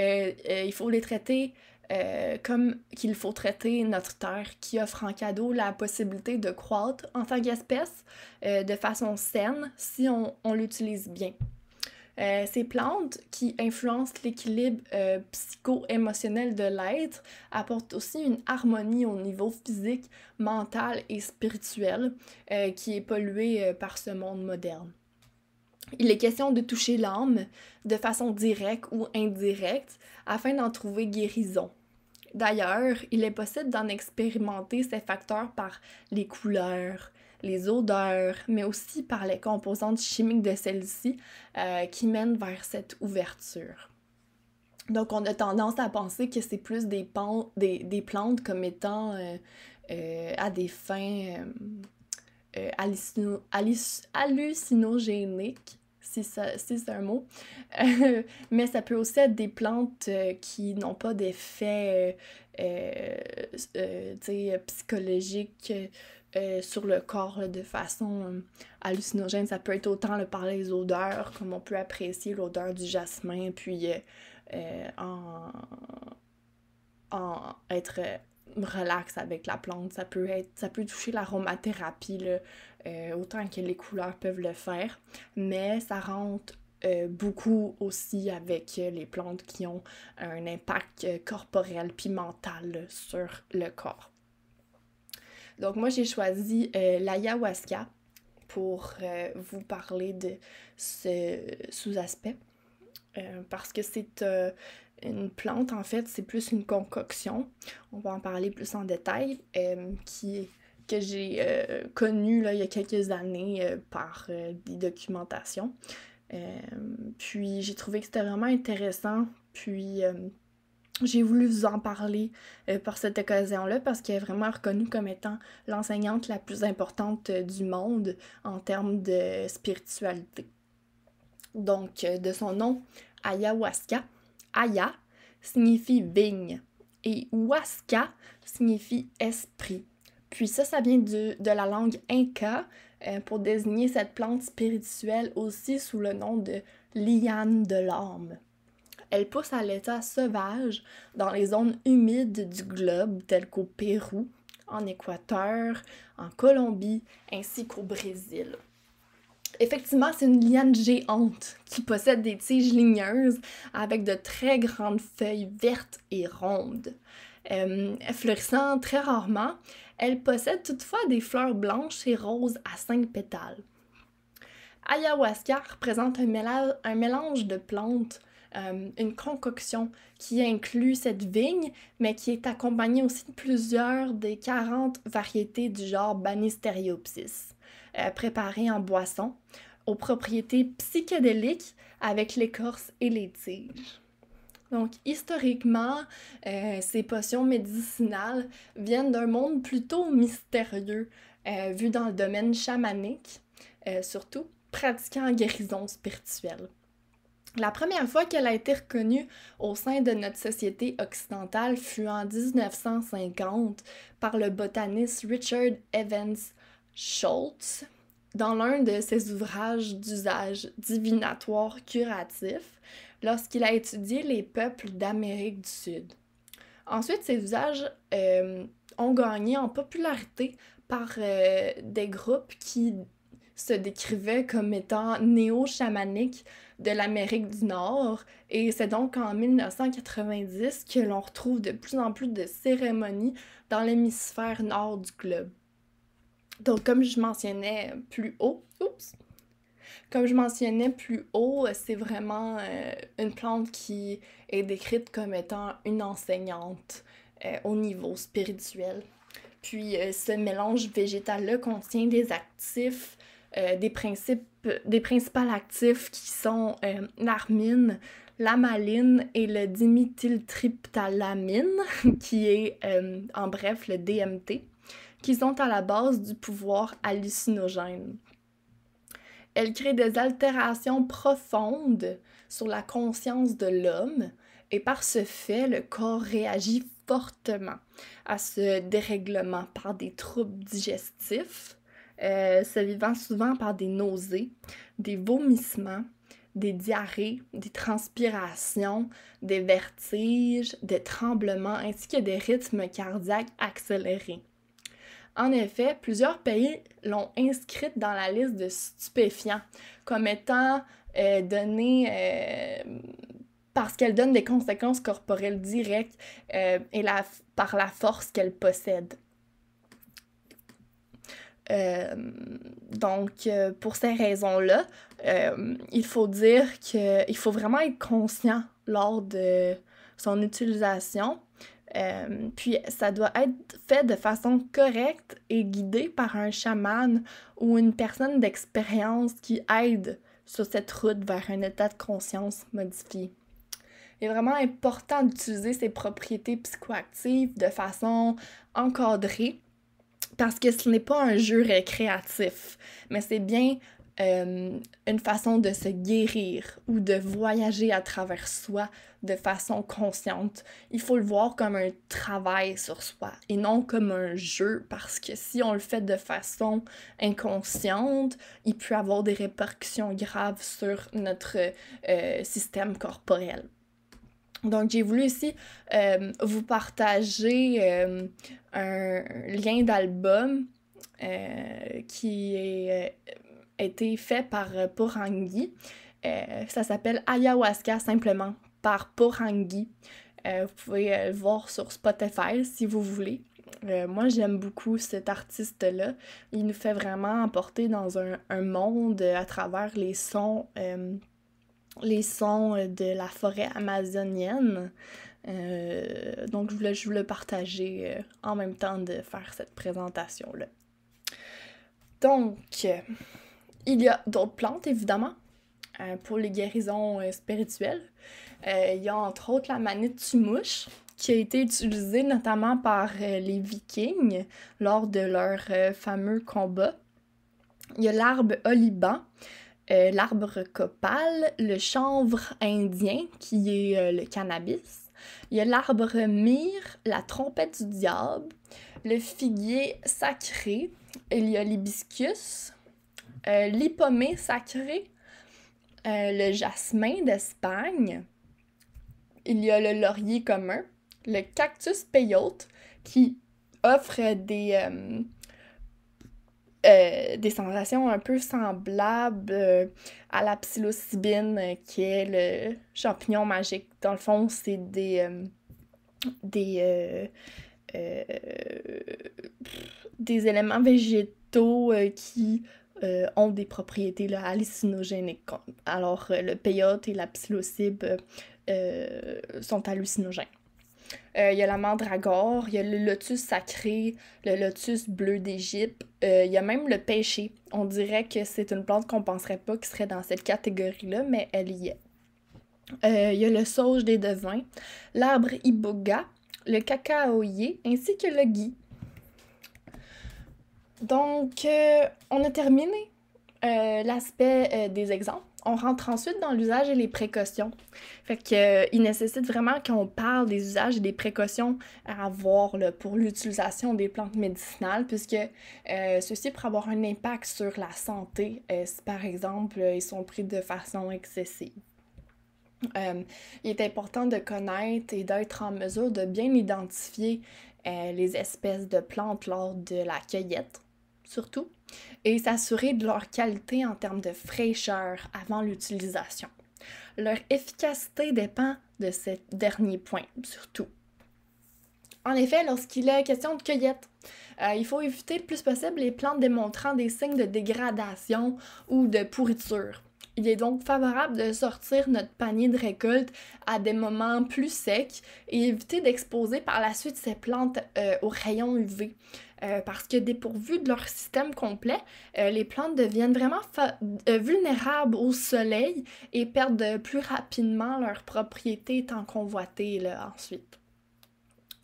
Euh, euh, il faut les traiter euh, comme qu'il faut traiter notre terre qui offre en cadeau la possibilité de croître en tant qu'espèce de façon saine si on, l'utilise bien. ces plantes qui influencent l'équilibre psycho-émotionnel de l'être apportent aussi une harmonie au niveau physique, mental et spirituel qui est pollué par ce monde moderne. Il est question de toucher l'âme de façon directe ou indirecte afin d'en trouver guérison. D'ailleurs, il est possible d'en expérimenter ces facteurs par les couleurs, les odeurs, mais aussi par les composantes chimiques de celles-ci euh, qui mènent vers cette ouverture. Donc, on a tendance à penser que c'est plus des, plantes comme étant euh, euh, à des fins hallucinogéniques, si, c'est un mot. Euh, mais ça peut aussi être des plantes euh, qui n'ont pas d'effet euh, psychologique sur le corps de façon hallucinogène. Ça peut être autant le parler des odeurs, comme on peut apprécier l'odeur du jasmin, puis en, en être relaxe avec la plante. Ça peut être, ça peut toucher l'aromathérapie, euh, autant que les couleurs peuvent le faire, mais ça rentre euh, beaucoup aussi avec euh, les plantes qui ont un impact corporel puis mental sur le corps. Donc moi j'ai choisi l'ayahuasca pour vous parler de ce sous-aspect parce que c'est une plante, en fait, c'est plus une concoction. On va en parler plus en détail, euh, qui, que j'ai euh, connue il y a quelques années euh, par des documentations. puis j'ai trouvé que c'était vraiment intéressant. Puis j'ai voulu vous en parler par cette occasion-là parce qu'elle est vraiment reconnue comme étant l'enseignante la plus importante du monde en termes de spiritualité. Donc, de son nom, ayahuasca aya signifie vigne et huasca signifie esprit. Puis ça, ça vient de la langue inca euh, pour désigner cette plante spirituelle aussi sous le nom de liane de l'âme. Elle pousse à l'état sauvage dans les zones humides du globe, telles qu'au Pérou, en Équateur, en Colombie, ainsi qu'au Brésil. Effectivement, c'est une liane géante qui possède des tiges ligneuses avec de très grandes feuilles vertes et rondes. Euh, fleurissant très rarement, elle possède toutefois des fleurs blanches et roses à cinq pétales. Ayahuasca représente un, mélange de plantes, euh, une concoction qui inclut cette vigne, mais qui est accompagnée aussi de plusieurs des 40 variétés du genre Banisteriopsis. Euh, préparée en boisson aux propriétés psychédéliques avec l'écorce et les tiges. Donc, historiquement, euh, ces potions médicinales viennent d'un monde plutôt mystérieux, euh, vu dans le domaine chamanique, surtout pratiquant en guérison spirituelle. La première fois qu'elle a été reconnue au sein de notre société occidentale fut en 1950 par le botaniste Richard Evans Schultz dans l'un de ses ouvrages d'usage divinatoire curatif lorsqu'il a étudié les peuples d'Amérique du Sud. Ensuite, ces usages euh, ont gagné en popularité par euh, des groupes qui se décrivaient comme étant néo-chamaniques de l'Amérique du Nord. Et c'est donc en 1990 que l'on retrouve de plus en plus de cérémonies dans l'hémisphère nord du globe. Donc, comme je mentionnais plus haut, comme je mentionnais plus haut, euh, c'est vraiment euh, une plante qui est décrite comme étant une enseignante euh, au niveau spirituel. Puis ce mélange végétal-là contient des actifs, des principes, des principaux actifs qui sont l'armine, l'amaline et le diméthyltryptamine, qui est en bref le DMT qu'ils ont à la base du pouvoir hallucinogène. Elle crée des altérations profondes sur la conscience de l'homme et par ce fait, le corps réagit fortement à ce dérèglement par des troubles digestifs, euh, se vivant souvent par des nausées, des vomissements, des diarrhées, des transpirations, des vertiges, des tremblements ainsi que des rythmes cardiaques accélérés. En effet, plusieurs pays l'ont inscrite dans la liste de stupéfiants comme étant euh, donnée euh, parce qu'elle donne des conséquences corporelles directes euh, et la, par la force qu'elle possède. donc, pour ces raisons-là, il faut dire qu'il faut vraiment être conscient lors de son utilisation euh, puis ça doit être fait de façon correcte et guidée par un chaman ou une personne d'expérience qui aide sur cette route vers un état de conscience modifié. Il est vraiment important d'utiliser ces propriétés psychoactives de façon encadrée parce que ce n'est pas un jeu récréatif, mais c'est bien euh, une façon de se guérir ou de voyager à travers soi de façon consciente. Il faut le voir comme un travail sur soi et non comme un jeu parce que si on le fait de façon inconsciente, il peut avoir des répercussions graves sur notre euh, système corporel. Donc, j'ai voulu aussi euh, vous partager un lien d'album qui est été fait par euh, Porangi. Euh, ça s'appelle Ayahuasca simplement par Porangi. Euh, vous pouvez le voir sur Spotify si vous voulez. moi, j'aime beaucoup cet artiste-là. Il nous fait vraiment emporter dans un, monde à travers les sons, les sons de la forêt amazonienne. donc, je voulais, je voulais partager en même temps de faire cette présentation-là. Donc, il y a d'autres plantes, évidemment, euh, pour les guérisons euh, spirituelles. Euh, il y a entre autres la manette-tumouche, qui a été utilisée notamment par les vikings lors de leurs fameux combats. Il y a l'arbre oliban, l'arbre copal, le chanvre indien qui est le cannabis, il y a l'arbre myrrhe, la trompette du diable, le figuier sacré, il y a l'hibiscus, euh, l'hypomée sacrée, euh, le jasmin d'Espagne, il y a le laurier commun, le cactus peyote qui offre des, euh, sensations un peu semblables à la psilocybine qui est le champignon magique. Dans le fond, c'est des éléments végétaux qui euh, ont des propriétés hallucinogènes. Alors, euh, le peyote et la psilocybe euh, sont hallucinogènes. Il y a la mandragore, il y a le lotus sacré, le lotus bleu d'Égypte, il y a même le pêcher. On dirait que c'est une plante qu'on penserait pas qui serait dans cette catégorie-là, mais elle y est. Il y a le sauge des devins, l'arbre iboga, le cacaoyer ainsi que le gui. Donc, euh, on a terminé euh, l'aspect euh, des exemples. On rentre ensuite dans l'usage et les précautions. Fait que, il nécessite vraiment qu'on parle des usages et des précautions à avoir pour l'utilisation des plantes médicinales, puisque ceci pourrait avoir un impact sur la santé si, par exemple, ils sont pris de façon excessive. il est important de connaître et d'être en mesure de bien identifier les espèces de plantes lors de la cueillette surtout, et s'assurer de leur qualité en termes de fraîcheur avant l'utilisation. Leur efficacité dépend de ce dernier point, surtout. En effet, lorsqu'il est question de cueillette, euh, il faut éviter le plus possible les plantes démontrant des signes de dégradation ou de pourriture. Il est donc favorable de sortir notre panier de récolte à des moments plus secs et éviter d'exposer par la suite ces plantes euh, aux rayons UV, euh, parce que dépourvues de leur système complet, euh, les plantes deviennent vraiment euh, vulnérables au soleil et perdent plus rapidement leurs propriétés tant convoitées là, ensuite.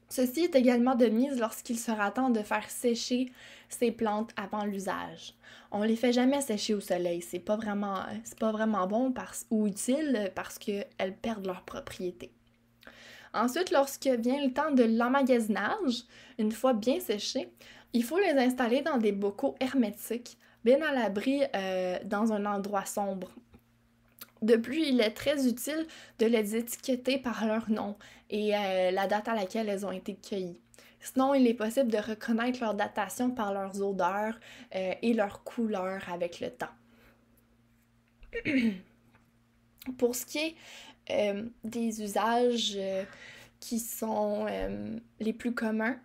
Ceci est également de mise lorsqu'il sera temps de faire sécher ces plantes avant l'usage. On les fait jamais sécher au soleil, c'est pas vraiment c'est pas vraiment bon parce, ou utile parce qu'elles perdent leurs propriétés. Ensuite, lorsque vient le temps de l'emmagasinage, une fois bien séchés, il faut les installer dans des bocaux hermétiques, bien à l'abri euh, dans un endroit sombre. De plus, il est très utile de les étiqueter par leur nom et euh, la date à laquelle elles ont été cueillies. Sinon, il est possible de reconnaître leur datation par leurs odeurs euh, et leurs couleurs avec le temps. Pour ce qui est euh, des usages euh, qui sont euh, les plus communs.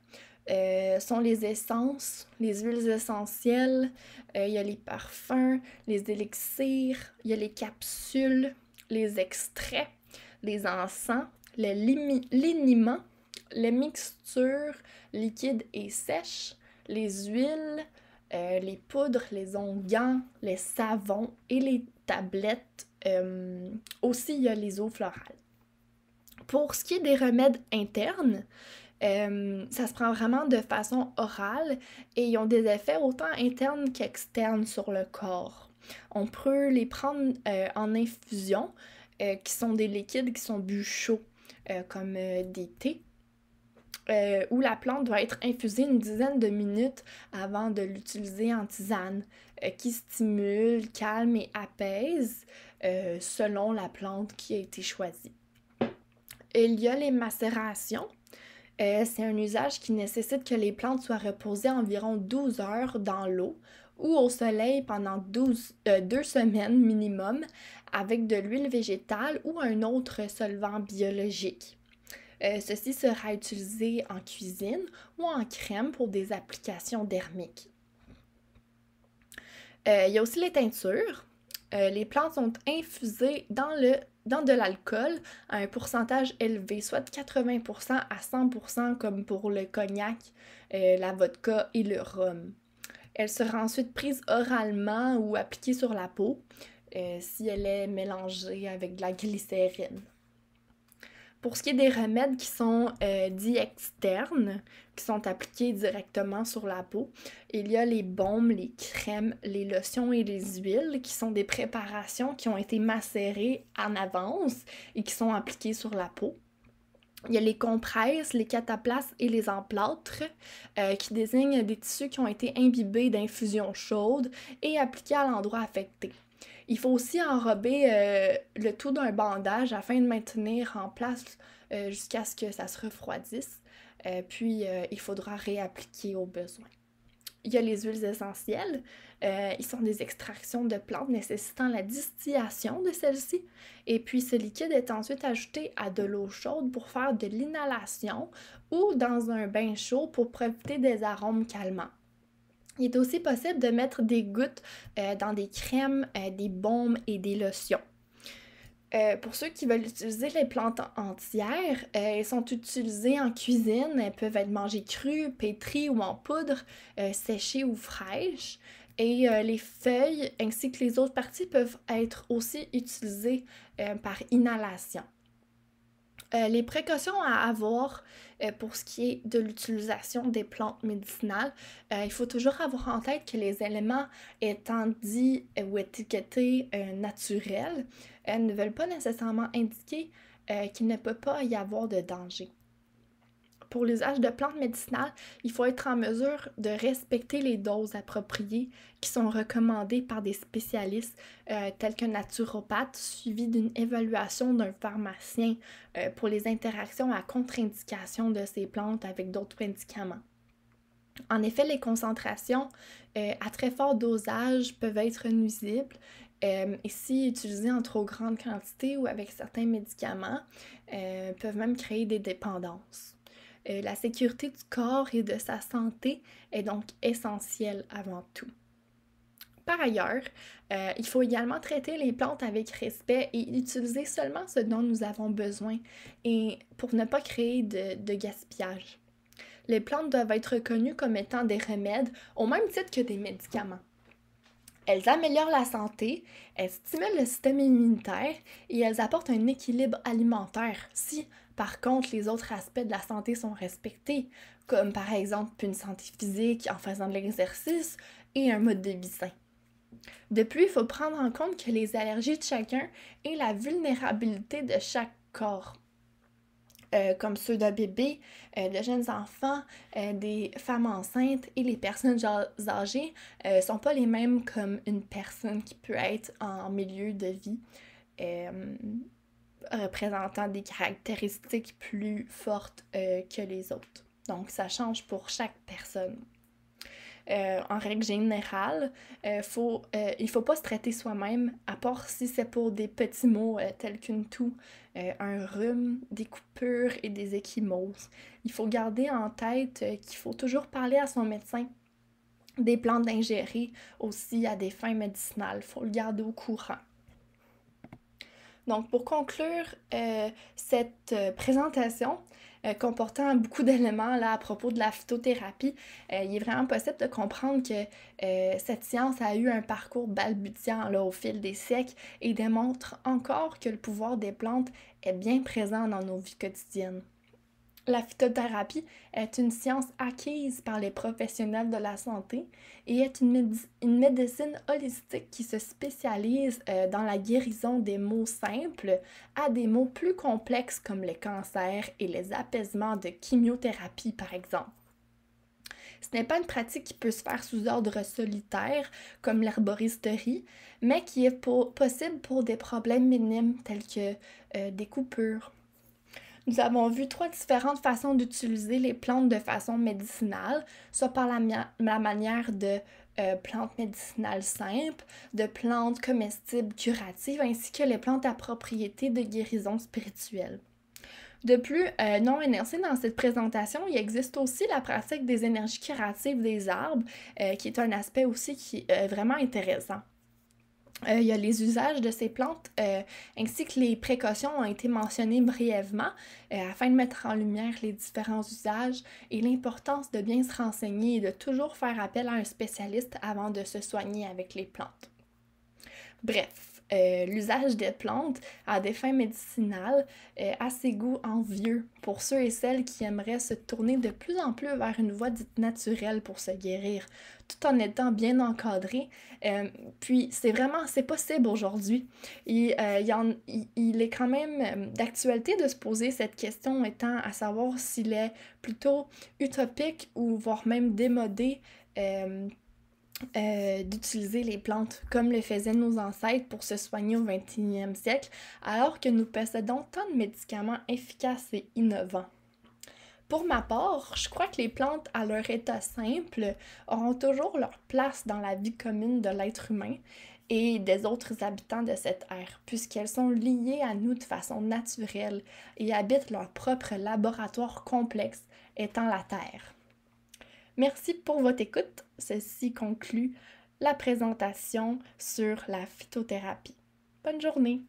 sont les essences, les huiles essentielles, il y a les parfums, les élixirs, il y a les capsules, les extraits, les encens, les liniments, les mixtures liquides et sèches, les huiles, les poudres, les onguents, les savons et les tablettes euh, aussi, il y a les eaux florales. Pour ce qui est des remèdes internes, euh, ça se prend vraiment de façon orale et ils ont des effets autant internes qu'externes sur le corps. On peut les prendre euh, en infusion, qui sont des liquides qui sont bu chauds, comme des thés, où la plante doit être infusée une dizaine de minutes avant de l'utiliser en tisane, qui stimule, calme et apaise. Euh, selon la plante qui a été choisie. Il y a les macérations. Euh, c'est un usage qui nécessite que les plantes soient reposées environ 12 heures dans l'eau ou au soleil pendant 12, euh, deux semaines minimum avec de l'huile végétale ou un autre solvant biologique. ceci sera utilisé en cuisine ou en crème pour des applications dermiques. Il y a aussi les teintures. Euh, les plantes sont infusées dans, de l'alcool à un pourcentage élevé, soit de 80% à 100% comme pour le cognac, euh, la vodka et le rhum. Elle sera ensuite prise oralement ou appliquée sur la peau euh, si elle est mélangée avec de la glycérine. Pour ce qui est des remèdes qui sont euh, dits externes, qui sont appliqués directement sur la peau, il y a les baumes, les crèmes, les lotions et les huiles, qui sont des préparations qui ont été macérées en avance et qui sont appliquées sur la peau. Il y a les compresses, les cataplasmes et les emplâtres euh, qui désignent des tissus qui ont été imbibés d'infusions chaudes et appliqués à l'endroit affecté. Il faut aussi enrober euh, le tout d'un bandage afin de maintenir en place euh, jusqu'à ce que ça se refroidisse. Euh, puis il faudra réappliquer au besoin. Il y a les huiles essentielles. ils sont des extractions de plantes nécessitant la distillation de celles-ci. Et puis ce liquide est ensuite ajouté à de l'eau chaude pour faire de l'inhalation ou dans un bain chaud pour profiter des arômes calmants. Il est aussi possible de mettre des gouttes euh, dans des crèmes, euh, des baumes et des lotions. Euh, pour ceux qui veulent utiliser les plantes entières, elles sont utilisées en cuisine. Elles peuvent être mangées crues, pétries ou en poudre, séchées ou fraîches. Et les feuilles ainsi que les autres parties peuvent être aussi utilisées par inhalation. Euh, les précautions à avoir euh, pour ce qui est de l'utilisation des plantes médicinales, euh, il faut toujours avoir en tête que les éléments étant dits ou étiquetés naturels ne veulent pas nécessairement indiquer qu'il ne peut pas y avoir de danger pour l'usage de plantes médicinales, il faut être en mesure de respecter les doses appropriées qui sont recommandées par des spécialistes euh, tels qu'un naturopathe suivi d'une évaluation d'un pharmacien euh, pour les interactions à contre-indication de ces plantes avec d'autres médicaments. En effet, les concentrations euh, à très fort dosage peuvent être nuisibles et si utilisées en trop grande quantité ou avec certains médicaments, peuvent même créer des dépendances. Euh, la sécurité du corps et de sa santé est donc essentielle avant tout. Par ailleurs, euh, il faut également traiter les plantes avec respect et utiliser seulement ce dont nous avons besoin et pour ne pas créer de, gaspillage. Les plantes doivent être reconnues comme étant des remèdes au même titre que des médicaments. Elles améliorent la santé, elles stimulent le système immunitaire et elles apportent un équilibre alimentaire. Si par contre, les autres aspects de la santé sont respectés, comme par exemple une santé physique en faisant de l'exercice et un mode de vie sain. De plus, il faut prendre en compte que les allergies de chacun et la vulnérabilité de chaque corps. Euh, comme ceux d'un bébé, euh, de jeunes enfants, euh, des femmes enceintes et les personnes âgées ne sont pas les mêmes comme une personne qui peut être en milieu de vie représentant des caractéristiques plus fortes euh, que les autres. Donc, ça change pour chaque personne. Euh, en règle générale, euh, faut, il ne faut pas se traiter soi-même, à part si c'est pour des petits mots tels qu'une toux, un rhume, des coupures et des échymoses. Il faut garder en tête qu'il faut toujours parler à son médecin des plantes ingérées aussi à des fins médicinales. Il faut le garder au courant. Donc, pour conclure euh, cette euh, présentation euh, comportant beaucoup d'éléments là à propos de la phytothérapie, il est vraiment possible de comprendre que cette science a eu un parcours balbutiant au fil des siècles et démontre encore que le pouvoir des plantes est bien présent dans nos vies quotidiennes. La phytothérapie est une science acquise par les professionnels de la santé et est une, médecine holistique qui se spécialise euh, dans la guérison des maux simples à des maux plus complexes comme le cancer et les apaisements de chimiothérapie par exemple. Ce n'est pas une pratique qui peut se faire sous ordre solitaire, comme l'herboristerie, mais qui est possible pour des problèmes minimes tels que euh, des coupures, nous avons vu trois différentes façons d'utiliser les plantes de façon médicinale, soit par la, manière de euh, plantes médicinales simples, de plantes comestibles curatives, ainsi que les plantes à propriété de guérison spirituelle. De plus, euh, non énoncé dans cette présentation, il existe aussi la pratique des énergies curatives des arbres, euh, qui est un aspect aussi qui est vraiment intéressant. Euh, il y a les usages de ces plantes euh, ainsi que les précautions ont été mentionnées brièvement euh, afin de mettre en lumière les différents usages et l'importance de bien se renseigner et de toujours faire appel à un spécialiste avant de se soigner avec les plantes. Bref, euh, l'usage des plantes à des fins médicinales est euh, ses goûts envieux pour ceux et celles qui aimeraient se tourner de plus en plus vers une voie dite naturelle pour se guérir, tout en étant bien encadré. Euh, puis c'est vraiment, c'est possible aujourd'hui. Il, il, il, est quand même d'actualité de se poser cette question étant à savoir s'il est plutôt utopique ou voire même démodé euh, d'utiliser les plantes comme le faisaient nos ancêtres pour se soigner au 21 siècle, alors que nous possédons tant de médicaments efficaces et innovants. Pour ma part, je crois que les plantes, à leur état simple, auront toujours leur place dans la vie commune de l'être humain et des autres habitants de cette terre, puisqu'elles sont liées à nous de façon naturelle et habitent leur propre laboratoire complexe, étant la Terre. Merci pour votre écoute. Ceci conclut la présentation sur la phytothérapie. Bonne journée!